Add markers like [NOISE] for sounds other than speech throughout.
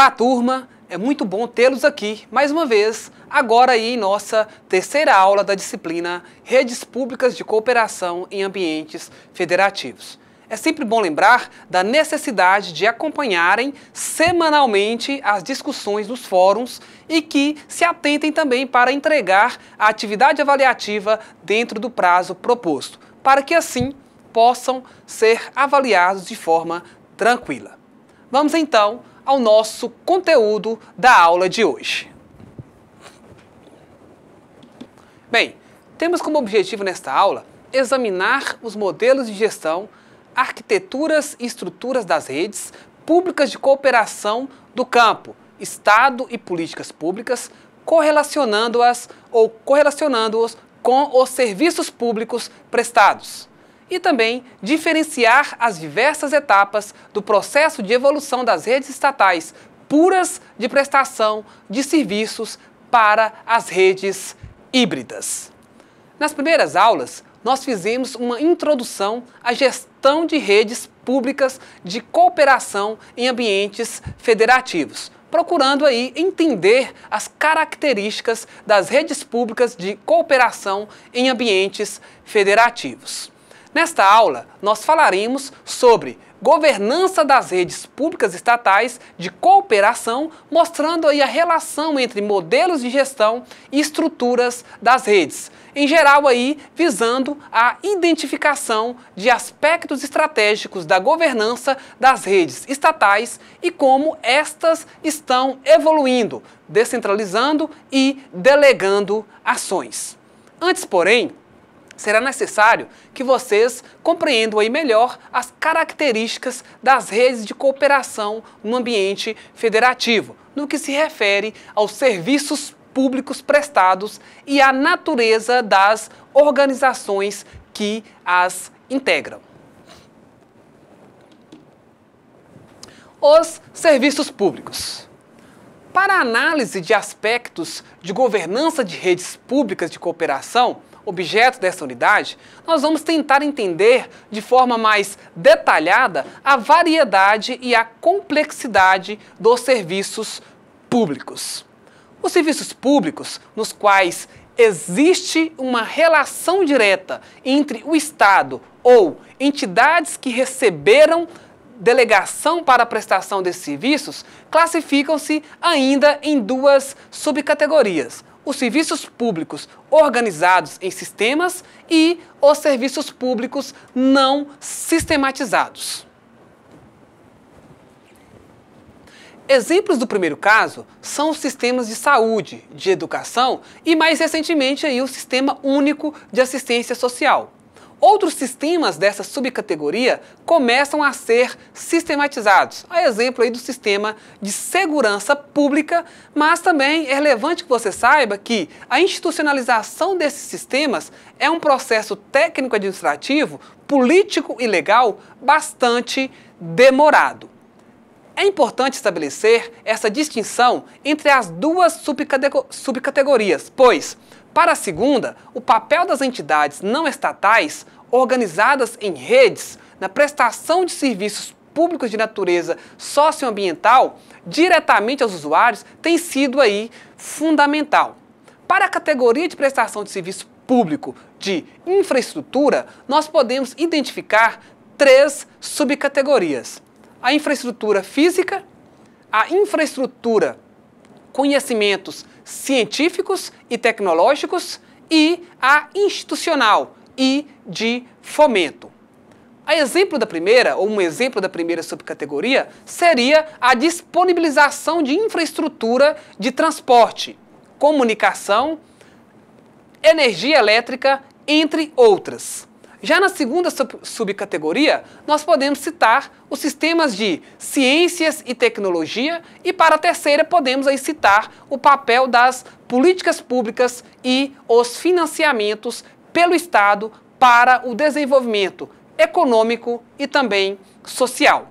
Olá, turma! É muito bom tê-los aqui, mais uma vez, agora aí em nossa terceira aula da disciplina Redes Públicas de Cooperação em Ambientes Federativos. É sempre bom lembrar da necessidade de acompanharem semanalmente as discussões dos fóruns e que se atentem também para entregar a atividade avaliativa dentro do prazo proposto, para que assim possam ser avaliados de forma tranquila. Vamos então ao nosso conteúdo da aula de hoje. Bem, temos como objetivo nesta aula examinar os modelos de gestão, arquiteturas e estruturas das redes públicas de cooperação do campo, Estado e políticas públicas, correlacionando-as ou correlacionando-os com os serviços públicos prestados e também diferenciar as diversas etapas do processo de evolução das redes estatais puras de prestação de serviços para as redes híbridas. Nas primeiras aulas, nós fizemos uma introdução à gestão de redes públicas de cooperação em ambientes federativos, procurando aí entender as características das redes públicas de cooperação em ambientes federativos. Nesta aula, nós falaremos sobre governança das redes públicas estatais de cooperação, mostrando aí a relação entre modelos de gestão e estruturas das redes. Em geral aí, visando a identificação de aspectos estratégicos da governança das redes estatais e como estas estão evoluindo, descentralizando e delegando ações. Antes, porém, será necessário que vocês compreendam aí melhor as características das redes de cooperação no ambiente federativo, no que se refere aos serviços públicos prestados e à natureza das organizações que as integram. Os serviços públicos. Para análise de aspectos de governança de redes públicas de cooperação, objeto dessa unidade, nós vamos tentar entender de forma mais detalhada a variedade e a complexidade dos serviços públicos. Os serviços públicos, nos quais existe uma relação direta entre o Estado ou entidades que receberam delegação para a prestação desses serviços classificam-se ainda em duas subcategorias: os serviços públicos organizados em sistemas e os serviços públicos não sistematizados. Exemplos do primeiro caso são os sistemas de saúde, de educação e mais recentemente aí, o Sistema Único de Assistência Social. Outros sistemas dessa subcategoria começam a ser sistematizados, a exemplo aí do sistema de segurança pública, mas também é relevante que você saiba que a institucionalização desses sistemas é um processo técnico-administrativo, político e legal bastante demorado. É importante estabelecer essa distinção entre as duas subcategorias, pois para a segunda, o papel das entidades não estatais organizadas em redes na prestação de serviços públicos de natureza socioambiental diretamente aos usuários tem sido aí fundamental. Para a categoria de prestação de serviço público de infraestrutura, nós podemos identificar três subcategorias: a infraestrutura física, a infraestrutura conhecimentos científicos e tecnológicos e a institucional e de fomento. A exemplo da primeira, ou um exemplo da primeira subcategoria, seria a disponibilização de infraestrutura de transporte, comunicação, energia elétrica, entre outras. Já na segunda subcategoria, nós podemos citar os sistemas de ciências e tecnologia, e para a terceira, podemos aí citar o papel das políticas públicas e os financiamentos pelo Estado para o desenvolvimento econômico e também social.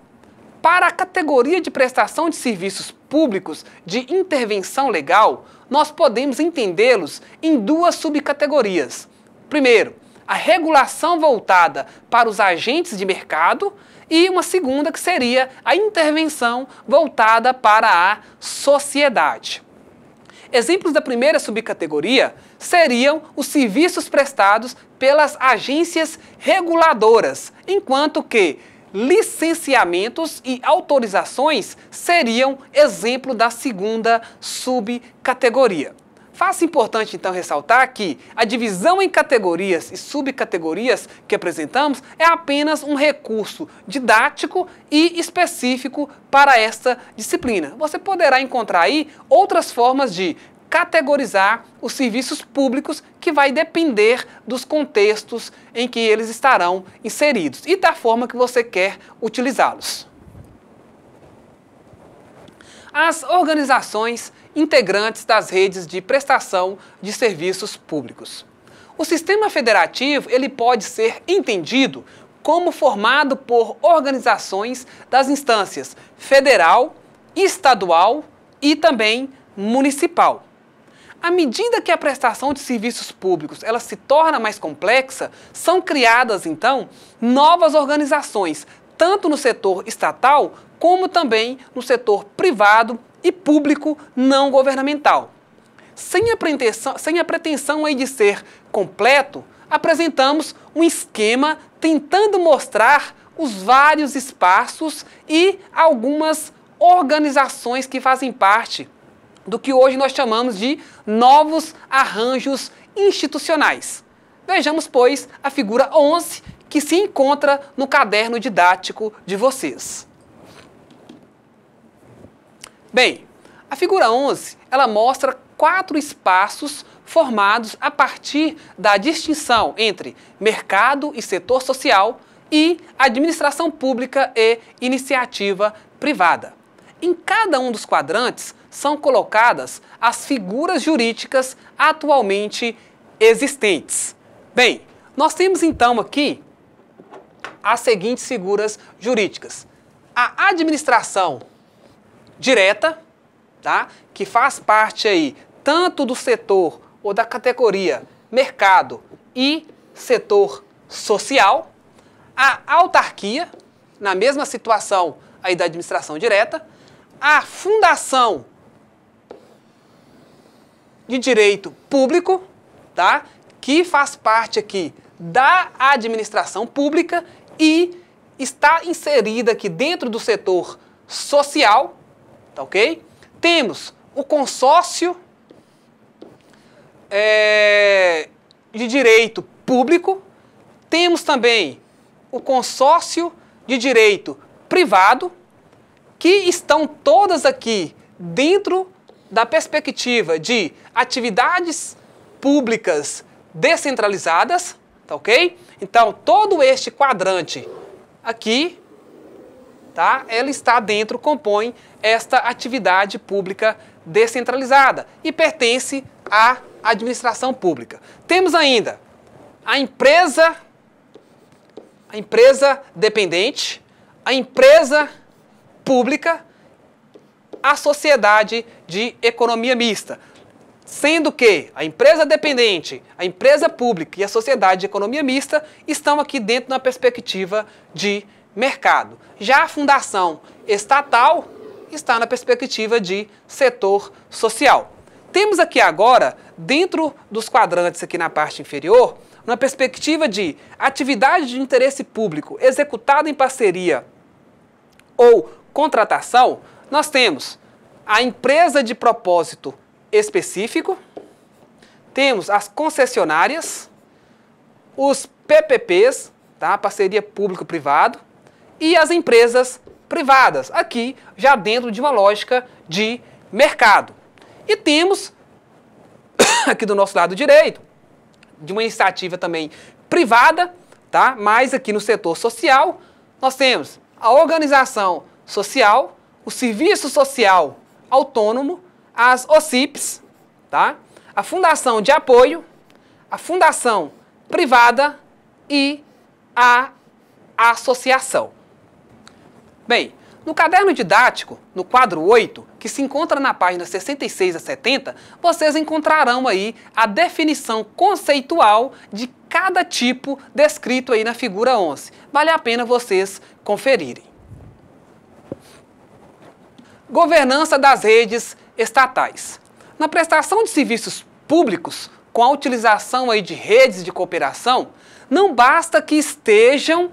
Para a categoria de prestação de serviços públicos de intervenção legal, nós podemos entendê-los em duas subcategorias. Primeiro, a regulação voltada para os agentes de mercado e uma segunda que seria a intervenção voltada para a sociedade. Exemplos da primeira subcategoria seriam os serviços prestados pelas agências reguladoras, enquanto que licenciamentos e autorizações seriam exemplo da segunda subcategoria. Faça importante então ressaltar que a divisão em categorias e subcategorias que apresentamos é apenas um recurso didático e específico para esta disciplina. Você poderá encontrar aí outras formas de categorizar os serviços públicos que vai depender dos contextos em que eles estarão inseridos e da forma que você quer utilizá-los às organizações integrantes das redes de prestação de serviços públicos. O sistema federativo ele pode ser entendido como formado por organizações das instâncias federal, estadual e também municipal. À medida que a prestação de serviços públicos ela se torna mais complexa, são criadas então novas organizações, tanto no setor estatal como também no setor privado e público não governamental. Sem a pretensão, sem a pretensão aí de ser completo, apresentamos um esquema tentando mostrar os vários espaços e algumas organizações que fazem parte do que hoje nós chamamos de novos arranjos institucionais. Vejamos, pois, a figura 11 que se encontra no caderno didático de vocês. Bem, a figura 11, ela mostra quatro espaços formados a partir da distinção entre mercado e setor social e administração pública e iniciativa privada. Em cada um dos quadrantes são colocadas as figuras jurídicas atualmente existentes. Bem, nós temos então aqui as seguintes figuras jurídicas: a administração direta, tá? que faz parte aí tanto do setor ou da categoria mercado e setor social, a autarquia, na mesma situação aí da administração direta, a fundação de direito público, tá? que faz parte aqui da administração pública e está inserida aqui dentro do setor social, Tá ok? Temos o consórcio é, de direito público, temos também o consórcio de direito privado, que estão todas aqui dentro da perspectiva de atividades públicas descentralizadas, tá ok? Então, todo este quadrante aqui tá? Ela está dentro, compõe esta atividade pública descentralizada e pertence à administração pública. Temos ainda a empresa a empresa dependente, a empresa pública, a sociedade de economia mista. Sendo que a empresa dependente, a empresa pública e a sociedade de economia mista estão aqui dentro na perspectiva de mercado. Já a fundação estatal está na perspectiva de setor social. Temos aqui agora, dentro dos quadrantes aqui na parte inferior, uma perspectiva de atividade de interesse público executada em parceria ou contratação, nós temos a empresa de propósito específico, temos as concessionárias, os PPPs, tá? parceria público-privado, e as empresas privadas, aqui já dentro de uma lógica de mercado. E temos [COUGHS] aqui do nosso lado direito, de uma iniciativa também privada, tá? Mas aqui no setor social, nós temos a organização social, o serviço social autônomo, as OCIPs, tá? A fundação de apoio, a fundação privada e a associação. Bem, no caderno didático, no quadro 8, que se encontra na página 66 a 70, vocês encontrarão aí a definição conceitual de cada tipo descrito aí na figura 11. Vale a pena vocês conferirem. Governança das redes estatais. Na prestação de serviços públicos, com a utilização aí de redes de cooperação, não basta que estejam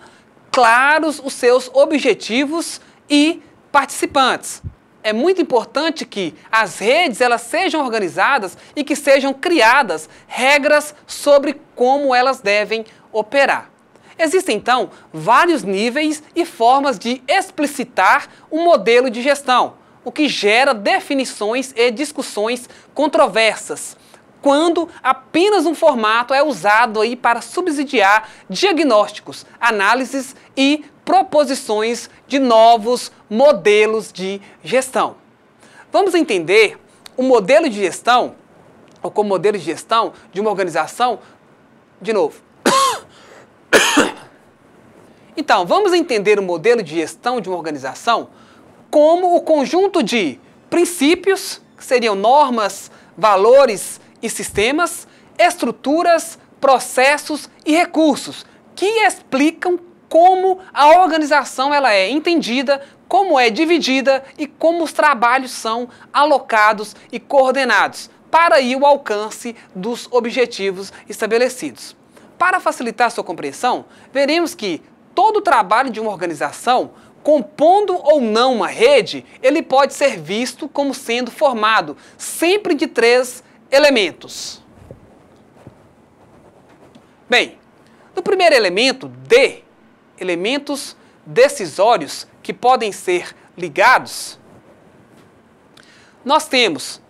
claros os seus objetivos e participantes. É muito importante que as redes elas sejam organizadas e que sejam criadas regras sobre como elas devem operar. Existem então vários níveis e formas de explicitar um modelo de gestão, o que gera definições e discussões controversas quando apenas um formato é usado aí para subsidiar diagnósticos, análises e proposições de novos modelos de gestão. Vamos entender o modelo de gestão, ou como modelo de gestão de uma organização, de novo. [COUGHS] Então, vamos entender o modelo de gestão de uma organização como o conjunto de princípios, que seriam normas, valores, e sistemas, estruturas, processos e recursos que explicam como a organização ela é entendida, como é dividida e como os trabalhos são alocados e coordenados para ir o alcance dos objetivos estabelecidos. Para facilitar sua compreensão, veremos que todo o trabalho de uma organização, compondo ou não uma rede, ele pode ser visto como sendo formado sempre de três elementos. Bem, no primeiro elemento, D, elementos decisórios que podem ser ligados, nós temos,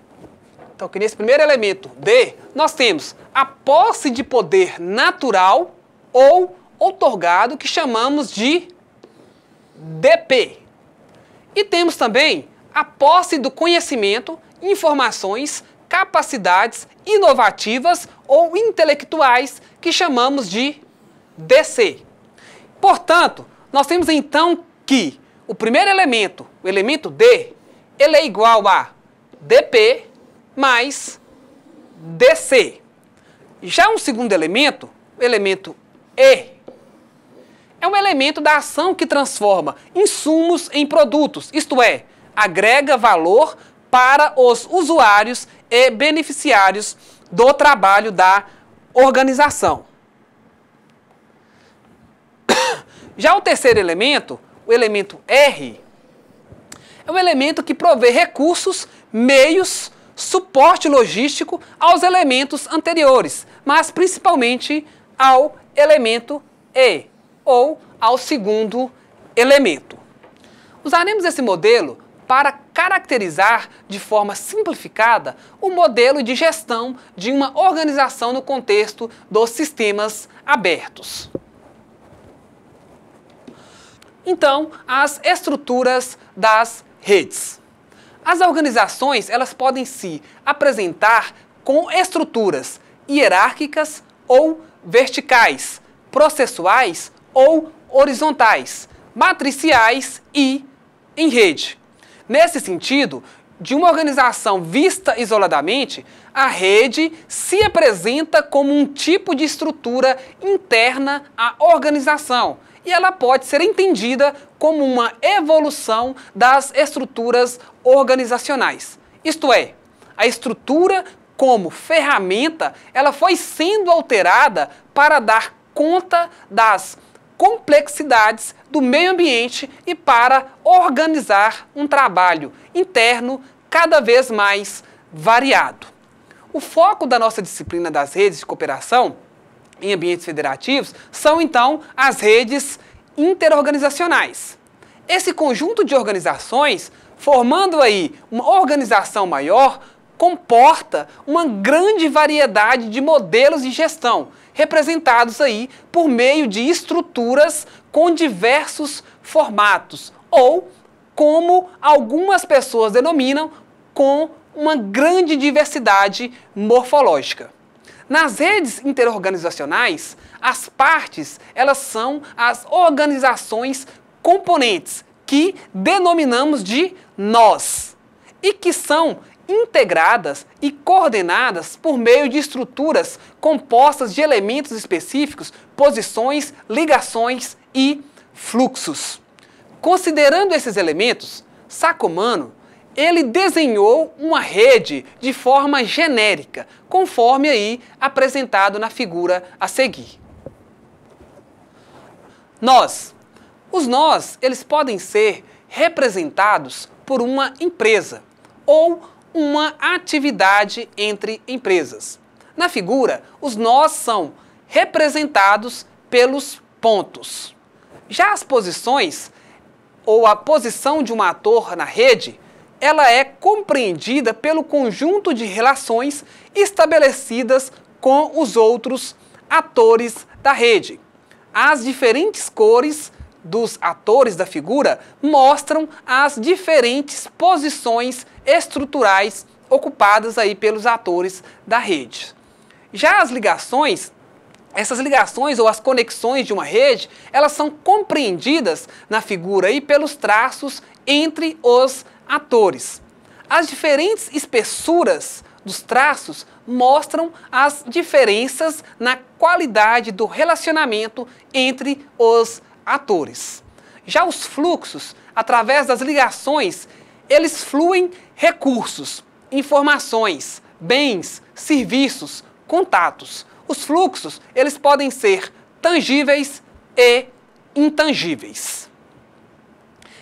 então que nesse primeiro elemento, D, nós temos a posse de poder natural ou outorgado que chamamos de DP. E temos também a posse do conhecimento, informações capacidades inovativas ou intelectuais que chamamos de DC. Portanto, nós temos então que o primeiro elemento, o elemento D, ele é igual a DP mais DC. Já um segundo elemento, o elemento E, é um elemento da ação que transforma insumos em produtos, isto é, agrega valor para os usuários e beneficiários do trabalho da organização. [COUGHS] Já o terceiro elemento, o elemento R, é um elemento que provê recursos, meios, suporte logístico aos elementos anteriores, mas principalmente ao elemento E, ou ao segundo elemento. Usaremos esse modelo para caracterizar de forma simplificada o modelo de gestão de uma organização no contexto dos sistemas abertos. Então, as estruturas das redes. As organizações, elas podem se apresentar com estruturas hierárquicas ou verticais, processuais ou horizontais, matriciais e em rede, Nesse sentido, de uma organização vista isoladamente, a rede se apresenta como um tipo de estrutura interna à organização e ela pode ser entendida como uma evolução das estruturas organizacionais. Isto é, a estrutura como ferramenta, ela foi sendo alterada para dar conta das complexidades do meio ambiente e para organizar um trabalho interno cada vez mais variado. O foco da nossa disciplina das redes de cooperação em ambientes federativos são então as redes interorganizacionais. Esse conjunto de organizações, formando aí uma organização maior, comporta uma grande variedade de modelos de gestão, representados aí por meio de estruturas com diversos formatos, ou como algumas pessoas denominam, com uma grande diversidade morfológica. Nas redes interorganizacionais, as partes, elas são as organizações componentes que denominamos de nós e que são integradas e coordenadas por meio de estruturas compostas de elementos específicos, posições, ligações e fluxos. Considerando esses elementos, Sacomano ele desenhou uma rede de forma genérica, conforme aí apresentado na figura a seguir. Nós. Os nós, eles podem ser representados por uma empresa ou uma atividade entre empresas. Na figura, os nós são representados pelos pontos. Já as posições, ou a posição de um ator na rede, ela é compreendida pelo conjunto de relações estabelecidas com os outros atores da rede. As diferentes cores dos atores da figura mostram as diferentes posições estruturais ocupadas aí pelos atores da rede. Já as ligações, essas ligações ou as conexões de uma rede, elas são compreendidas na figura aí pelos traços entre os atores. As diferentes espessuras dos traços mostram as diferenças na qualidade do relacionamento entre os atores. Já os fluxos, através das ligações, eles fluem recursos, informações, bens, serviços, contatos. Os fluxos, eles podem ser tangíveis e intangíveis.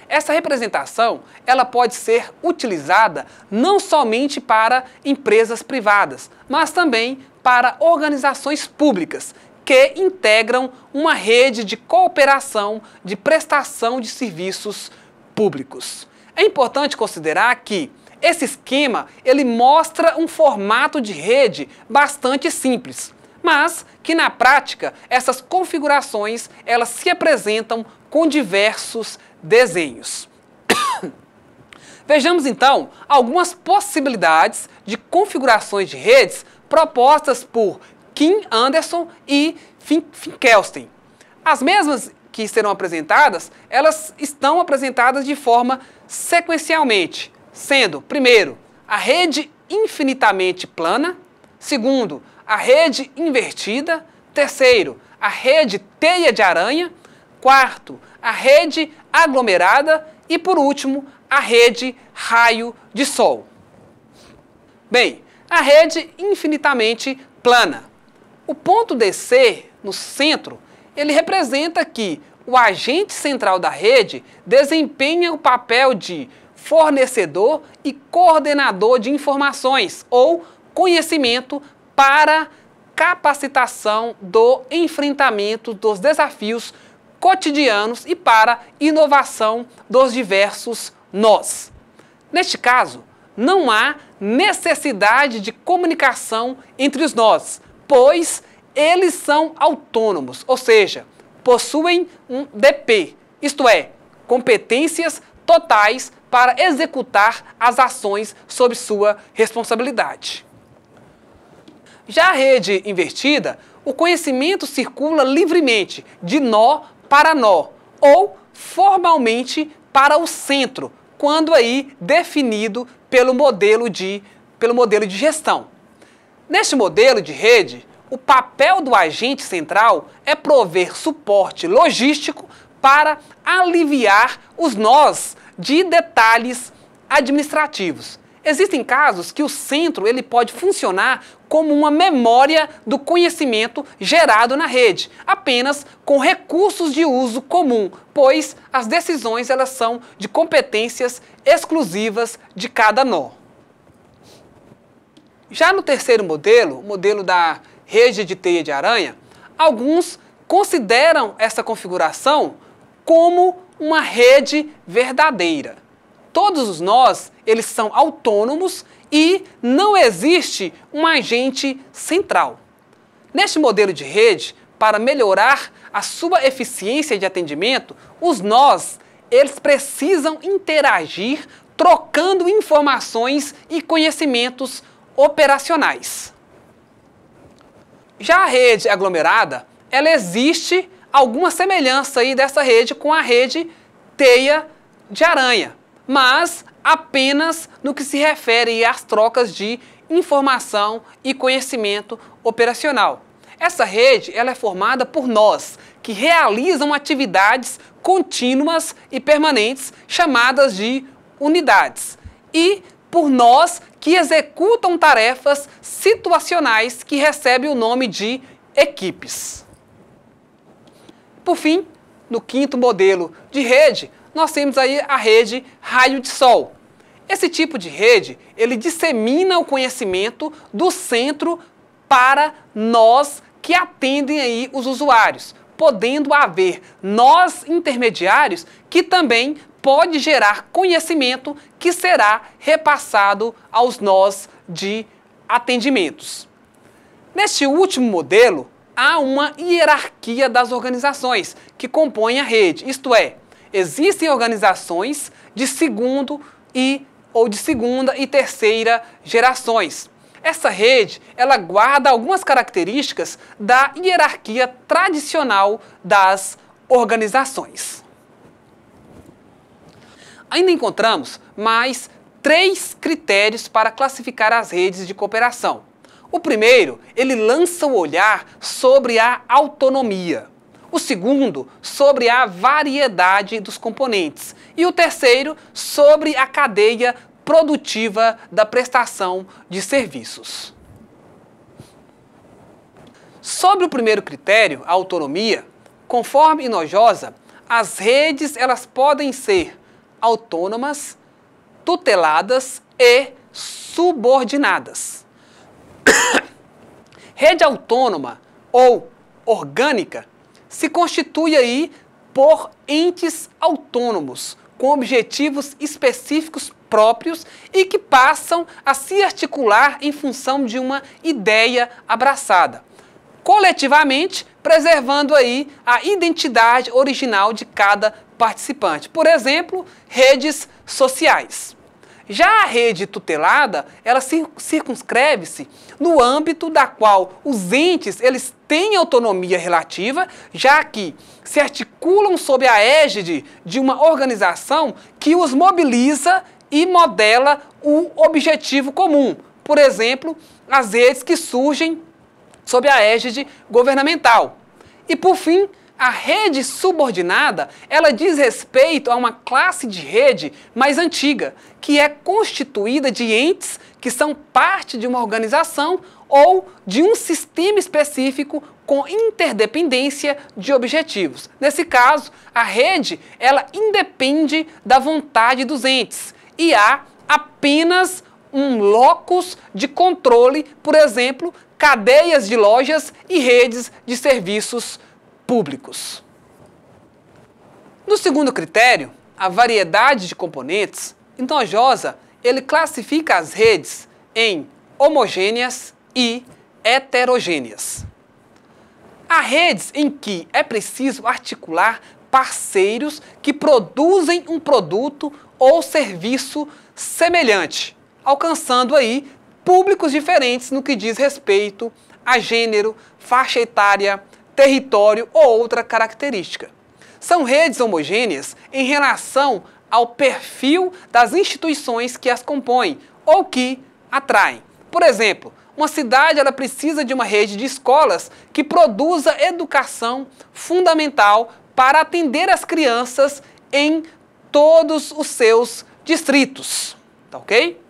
Essa representação, ela pode ser utilizada não somente para empresas privadas, mas também para organizações públicas que integram uma rede de cooperação de prestação de serviços públicos. É importante considerar que esse esquema ele mostra um formato de rede bastante simples, mas que na prática essas configurações elas se apresentam com diversos desenhos. [COUGHS] Vejamos então algumas possibilidades de configurações de redes propostas por Kim Anderson e Finkelstein. As mesmas que serão apresentadas, elas estão apresentadas de forma sequencialmente, sendo, primeiro, a rede infinitamente plana, segundo, a rede invertida, terceiro, a rede teia de aranha, quarto, a rede aglomerada e, por último, a rede raio de sol. Bem, a rede infinitamente plana. O ponto DC, no centro, ele representa que o agente central da rede desempenha o papel de fornecedor e coordenador de informações ou conhecimento para capacitação do enfrentamento dos desafios cotidianos e para inovação dos diversos nós. Neste caso, não há necessidade de comunicação entre os nós, pois eles são autônomos, ou seja, possuem um DP, isto é, competências totais para executar as ações sob sua responsabilidade. Já a rede invertida, o conhecimento circula livremente de nó para nó ou formalmente para o centro, quando aí definido pelo modelo de, pelo modelo de gestão. Neste modelo de rede, o papel do agente central é prover suporte logístico para aliviar os nós de detalhes administrativos. Existem casos que o centro ele pode funcionar como uma memória do conhecimento gerado na rede, apenas com recursos de uso comum, pois as decisões elas são de competências exclusivas de cada nó. Já no terceiro modelo, o modelo da rede de teia de aranha, alguns consideram essa configuração como uma rede verdadeira. Todos os nós, eles são autônomos e não existe um agente central. Neste modelo de rede, para melhorar a sua eficiência de atendimento, os nós, eles precisam interagir trocando informações e conhecimentos operacionais. Já a rede aglomerada, ela existe alguma semelhança aí dessa rede com a rede teia de aranha, mas apenas no que se refere às trocas de informação e conhecimento operacional. Essa rede ela é formada por nós, que realizam atividades contínuas e permanentes, chamadas de unidades, e por nós que executam tarefas situacionais que recebe o nome de equipes. Por fim, no quinto modelo de rede, nós temos aí a rede raio de sol. Esse tipo de rede, ele dissemina o conhecimento do centro para nós que atendem aí os usuários, podendo haver nós intermediários que também pode gerar conhecimento que será repassado aos nós de atendimentos. Neste último modelo, há uma hierarquia das organizações que compõem a rede, isto é, existem organizações de segundo e ou de segunda e terceira gerações. Essa rede, ela guarda algumas características da hierarquia tradicional das organizações. Ainda encontramos mais três critérios para classificar as redes de cooperação. O primeiro, ele lança o olhar sobre a autonomia. O segundo, sobre a variedade dos componentes. E o terceiro, sobre a cadeia produtiva da prestação de serviços. Sobre o primeiro critério, a autonomia, conforme Inojosa, as redes elas podem ser autônomas, tuteladas e subordinadas. [COUGHS] Rede autônoma ou orgânica se constitui aí por entes autônomos, com objetivos específicos próprios e que passam a se articular em função de uma ideia abraçada coletivamente, preservando aí a identidade original de cada participante. Por exemplo, redes sociais. Já a rede tutelada, ela circunscreve-se no âmbito da qual os entes eles têm autonomia relativa, já que se articulam sob a égide de uma organização que os mobiliza e modela o objetivo comum. Por exemplo, as redes que surgem sob a égide governamental. E por fim, a rede subordinada, ela diz respeito a uma classe de rede mais antiga, que é constituída de entes que são parte de uma organização ou de um sistema específico com interdependência de objetivos. Nesse caso, a rede, ela independe da vontade dos entes e há apenas um locus de controle, por exemplo, cadeias de lojas e redes de serviços públicos. No segundo critério, a variedade de componentes, então Josa ele classifica as redes em homogêneas e heterogêneas. Há redes em que é preciso articular parceiros que produzem um produto ou serviço semelhante, alcançando aí públicos diferentes no que diz respeito a gênero, faixa etária, território ou outra característica. São redes homogêneas em relação ao perfil das instituições que as compõem ou que atraem. Por exemplo, uma cidade ela precisa de uma rede de escolas que produza educação fundamental para atender as crianças em todos os seus distritos, tá ok?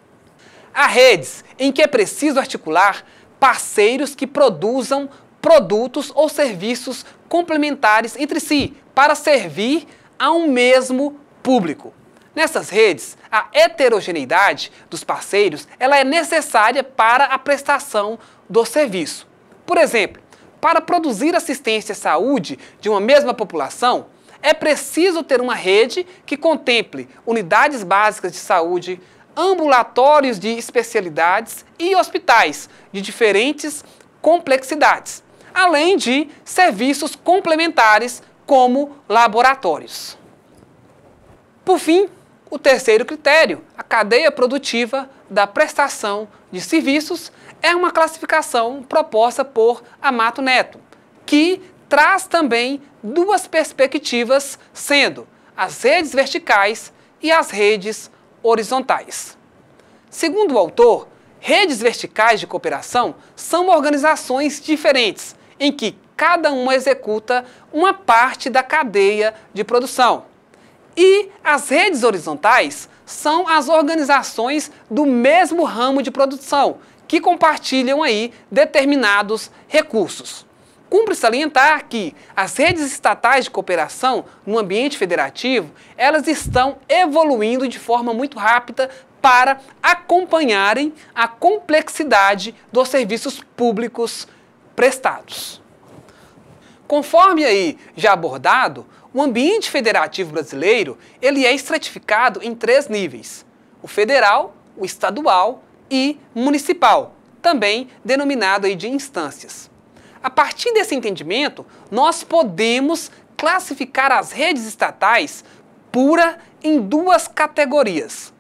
Há redes em que é preciso articular parceiros que produzam produtos ou serviços complementares entre si para servir a um mesmo público. Nessas redes, a heterogeneidade dos parceiros ela é necessária para a prestação do serviço. Por exemplo, para produzir assistência à saúde de uma mesma população, é preciso ter uma rede que contemple unidades básicas de saúde, ambulatórios de especialidades e hospitais de diferentes complexidades, além de serviços complementares como laboratórios. Por fim, o terceiro critério, a cadeia produtiva da prestação de serviços, é uma classificação proposta por Amato Neto, que traz também duas perspectivas, sendo as redes verticais e as redes horizontais. Segundo o autor, redes verticais de cooperação são organizações diferentes, em que cada uma executa uma parte da cadeia de produção. E as redes horizontais são as organizações do mesmo ramo de produção, que compartilham aí determinados recursos. Cumpre salientar que as redes estatais de cooperação no ambiente federativo, elas estão evoluindo de forma muito rápida para acompanharem a complexidade dos serviços públicos prestados. Conforme aí já abordado, o ambiente federativo brasileiro, ele é estratificado em três níveis: o federal, o estadual e municipal, também denominado aí de instâncias. A partir desse entendimento, nós podemos classificar as redes estatais pura em duas categorias: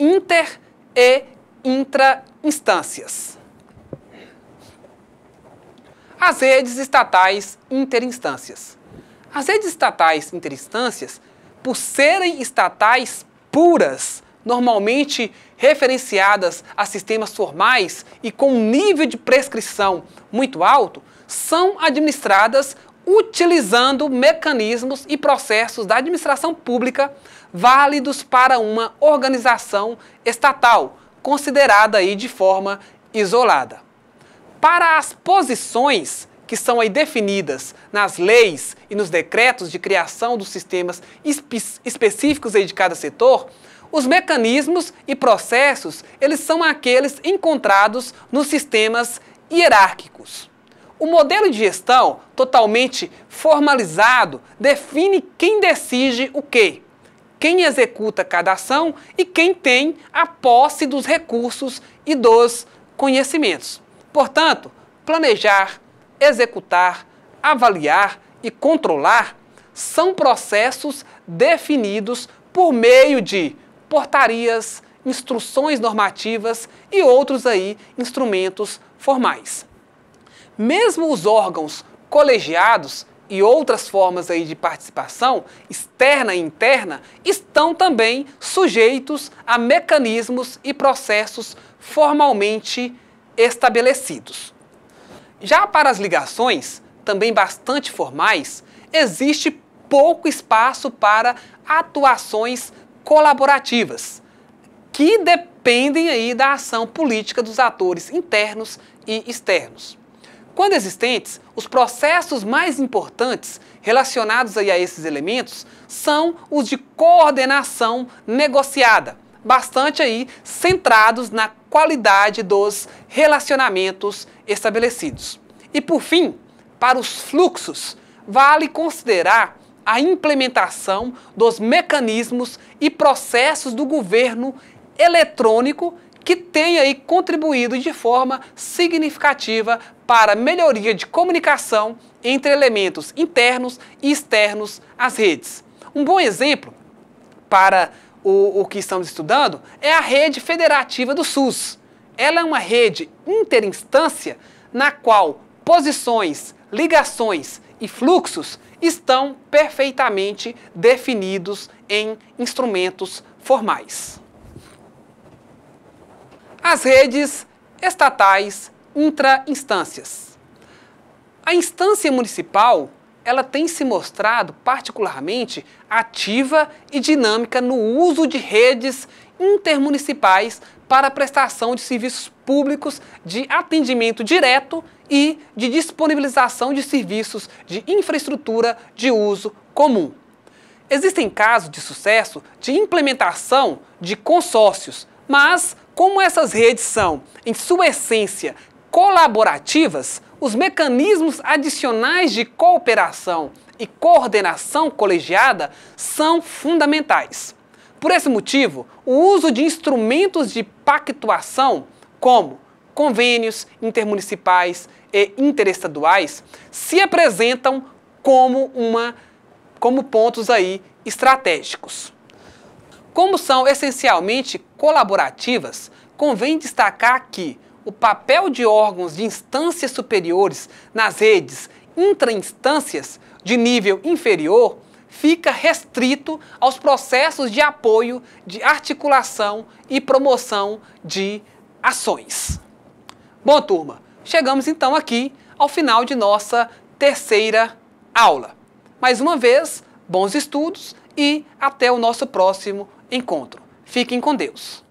inter e intrainstâncias. As redes estatais interinstâncias. As redes estatais interinstâncias, por serem estatais puras, normalmente referenciadas a sistemas formais e com um nível de prescrição muito alto, são administradas utilizando mecanismos e processos da administração pública válidos para uma organização estatal, considerada aí de forma isolada. Para as posições que são aí definidas nas leis e nos decretos de criação dos sistemas espe específicos aí de cada setor, os mecanismos e processos, eles são aqueles encontrados nos sistemas hierárquicos. O modelo de gestão, totalmente formalizado, define quem decide o quê, quem executa cada ação e quem tem a posse dos recursos e dos conhecimentos. Portanto, planejar, executar, avaliar e controlar são processos definidos por meio de portarias, instruções normativas e outros aí instrumentos formais mesmo os órgãos colegiados e outras formas aí de participação, externa e interna, estão também sujeitos a mecanismos e processos formalmente estabelecidos. Já para as ligações, também bastante formais, existe pouco espaço para atuações colaborativas, que dependem aí da ação política dos atores internos e externos. Quando existentes, os processos mais importantes relacionados aí a esses elementos são os de coordenação negociada, bastante aí centrados na qualidade dos relacionamentos estabelecidos. E por fim, para os fluxos, vale considerar a implementação dos mecanismos e processos do governo eletrônico que tem aí contribuído de forma significativa para a melhoria de comunicação entre elementos internos e externos às redes. Um bom exemplo para o, o que estamos estudando é a rede federativa do SUS. Ela é uma rede interinstância na qual posições, ligações e fluxos estão perfeitamente definidos em instrumentos formais as redes estatais intrainstâncias. A instância municipal ela tem se mostrado particularmente ativa e dinâmica no uso de redes intermunicipais para prestação de serviços públicos de atendimento direto e de disponibilização de serviços de infraestrutura de uso comum. Existem casos de sucesso de implementação de consórcios, mas como essas redes são, em sua essência, colaborativas, os mecanismos adicionais de cooperação e coordenação colegiada são fundamentais. Por esse motivo, o uso de instrumentos de pactuação, como convênios intermunicipais e interestaduais, se apresentam como, uma, como pontos aí estratégicos. Como são essencialmente colaborativas, convém destacar que o papel de órgãos de instâncias superiores nas redes intrainstâncias de nível inferior fica restrito aos processos de apoio, de articulação e promoção de ações. Bom, turma, chegamos então aqui ao final de nossa terceira aula. Mais uma vez, bons estudos e até o nosso próximo encontro. Fiquem com Deus.